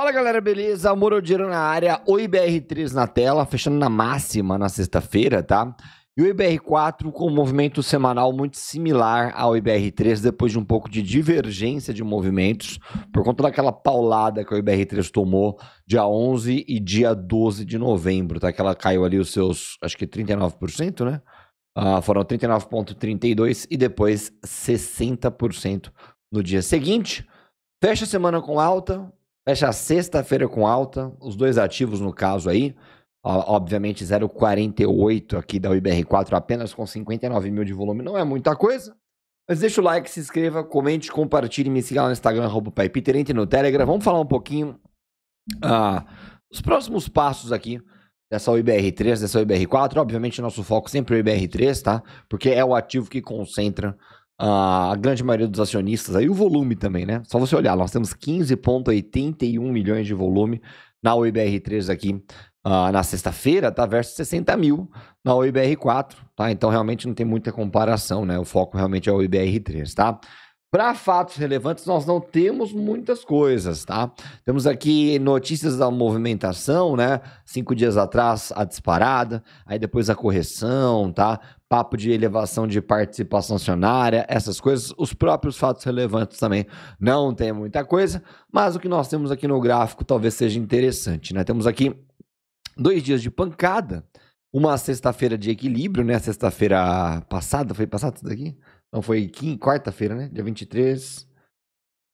Fala galera, beleza? Morodiro na área, o IBR3 na tela, fechando na máxima na sexta-feira, tá? E o IBR4 com um movimento semanal muito similar ao IBR3, depois de um pouco de divergência de movimentos, por conta daquela paulada que o IBR3 tomou dia 11 e dia 12 de novembro, tá? Que ela caiu ali os seus, acho que 39%, né? Ah, foram 39,32% e depois 60% no dia seguinte. Fecha a semana com alta, Fecha sexta-feira com alta, os dois ativos no caso aí, obviamente 0,48 aqui da IBR4, apenas com 59 mil de volume, não é muita coisa. Mas deixa o like, se inscreva, comente, compartilhe, me siga lá no Instagram, arroba Peter, entre no Telegram. Vamos falar um pouquinho ah, os próximos passos aqui dessa IBR3, dessa IBR4. Obviamente, nosso foco sempre é o IBR3, tá? Porque é o ativo que concentra a grande maioria dos acionistas, aí o volume também, né? Só você olhar, nós temos 15,81 milhões de volume na OIBR3 aqui uh, na sexta-feira, tá? Versus 60 mil na OIBR4, tá? Então realmente não tem muita comparação, né? O foco realmente é o OIBR3, tá? Para fatos relevantes, nós não temos muitas coisas, tá? Temos aqui notícias da movimentação, né? Cinco dias atrás, a disparada, aí depois a correção, tá? Papo de elevação de participação acionária, essas coisas. Os próprios fatos relevantes também não tem muita coisa, mas o que nós temos aqui no gráfico talvez seja interessante, né? Temos aqui dois dias de pancada, uma sexta-feira de equilíbrio, né? Sexta-feira passada, foi passada tudo daqui? Não, foi quarta-feira, né? Dia 23.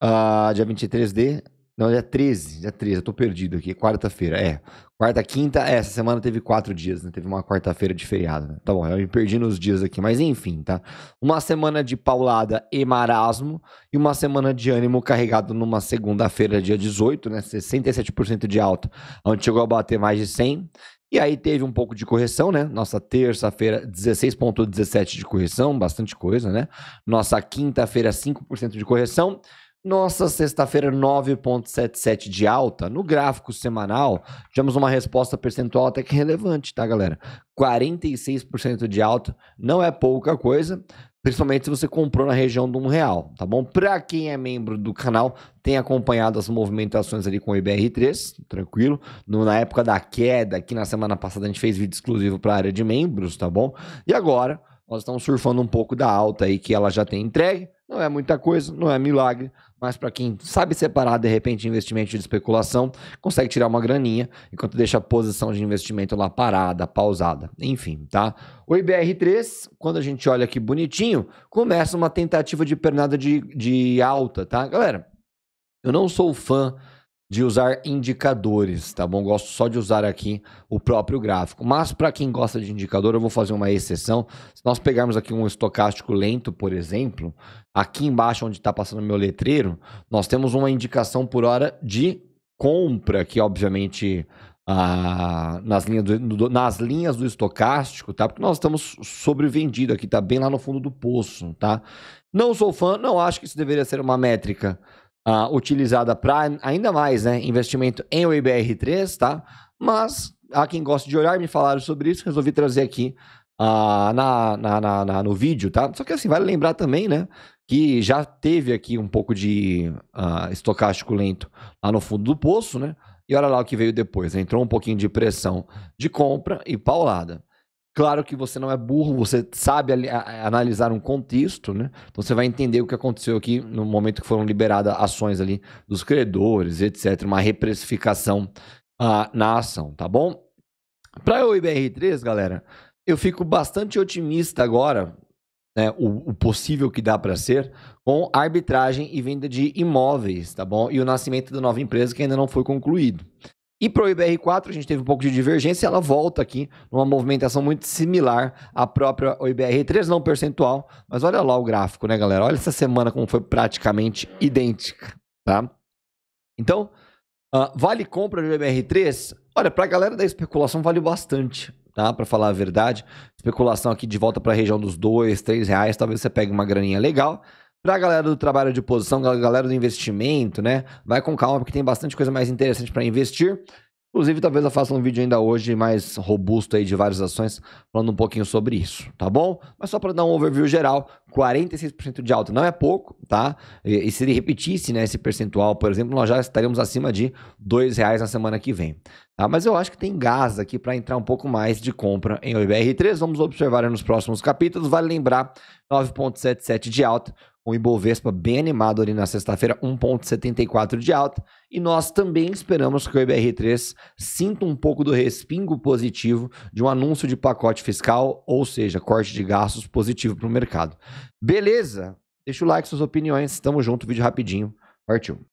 Uh, ah, dia 23 de não, dia 13, dia 13, eu tô perdido aqui. Quarta-feira, é. Quarta, quinta, é, essa semana teve quatro dias, né? Teve uma quarta-feira de feriado, né? Tá bom, eu me perdi nos dias aqui, mas enfim, tá? Uma semana de paulada e marasmo e uma semana de ânimo carregado numa segunda-feira, dia 18, né? 67% de alta, onde chegou a bater mais de 100. E aí teve um pouco de correção, né? Nossa terça-feira, 16,17 de correção, bastante coisa, né? Nossa quinta-feira, 5% de correção. Nossa sexta-feira, 9,77 de alta. No gráfico semanal, tivemos uma resposta percentual até que relevante, tá, galera? 46% de alta não é pouca coisa, principalmente se você comprou na região do 1 real, tá bom? Para quem é membro do canal, tem acompanhado as movimentações ali com o IBR3, tranquilo. No, na época da queda, aqui na semana passada, a gente fez vídeo exclusivo para a área de membros, tá bom? E agora, nós estamos surfando um pouco da alta aí que ela já tem entregue. Não é muita coisa, não é milagre, mas para quem sabe separar de repente investimento de especulação, consegue tirar uma graninha enquanto deixa a posição de investimento lá parada, pausada, enfim, tá? O IBR3, quando a gente olha aqui bonitinho, começa uma tentativa de pernada de, de alta, tá? Galera, eu não sou fã de usar indicadores, tá bom? Gosto só de usar aqui o próprio gráfico. Mas para quem gosta de indicador, eu vou fazer uma exceção. Se nós pegarmos aqui um estocástico lento, por exemplo, aqui embaixo onde está passando meu letreiro, nós temos uma indicação por hora de compra, que obviamente ah, nas, linhas do, nas linhas do estocástico, tá? Porque nós estamos sobrevendido aqui, tá bem lá no fundo do poço, tá? Não sou fã, não acho que isso deveria ser uma métrica uh, utilizada para ainda mais né, investimento em Ibr 3 tá? Mas há quem gosta de olhar, me falaram sobre isso, resolvi trazer aqui uh, na, na, na, na, no vídeo, tá? Só que assim, vale lembrar também, né? Que já teve aqui um pouco de uh, estocástico lento lá no fundo do poço, né? E olha lá o que veio depois. Né? Entrou um pouquinho de pressão de compra e paulada. Claro que você não é burro, você sabe a, analisar um contexto, né? Então você vai entender o que aconteceu aqui no momento que foram liberadas ações ali dos credores, etc. Uma reprecificação uh, na ação, tá bom? Para o IBR3, galera, eu fico bastante otimista agora, né, o, o possível que dá para ser, com arbitragem e venda de imóveis, tá bom? E o nascimento da nova empresa que ainda não foi concluído. E para o IBR4, a gente teve um pouco de divergência, ela volta aqui numa movimentação muito similar à própria IBR3, não percentual, mas olha lá o gráfico, né, galera? Olha essa semana como foi praticamente idêntica, tá? Então, uh, vale compra do IBR3? Olha, para a galera da especulação, vale bastante, tá? Para falar a verdade, especulação aqui de volta para a região dos 2, 3 reais, talvez você pegue uma graninha legal. Pra galera do trabalho de posição, galera do investimento, né? Vai com calma, porque tem bastante coisa mais interessante para investir. Inclusive, talvez eu faça um vídeo ainda hoje mais robusto aí de várias ações, falando um pouquinho sobre isso, tá bom? Mas só para dar um overview geral, 46% de alta não é pouco, tá? E, e, se ele repetisse né, esse percentual, por exemplo, nós já estaríamos acima de R$ reais na semana que vem. Tá? Mas eu acho que tem gás aqui para entrar um pouco mais de compra em OBR3. Vamos observar nos próximos capítulos. Vale lembrar, 9,77% de alta o Ibovespa bem animado ali na sexta-feira, 1,74 de alta. E nós também esperamos que o IBR3 sinta um pouco do respingo positivo de um anúncio de pacote fiscal, ou seja, corte de gastos positivo para o mercado. Beleza? Deixa o like, suas opiniões. Tamo junto, vídeo rapidinho. Partiu.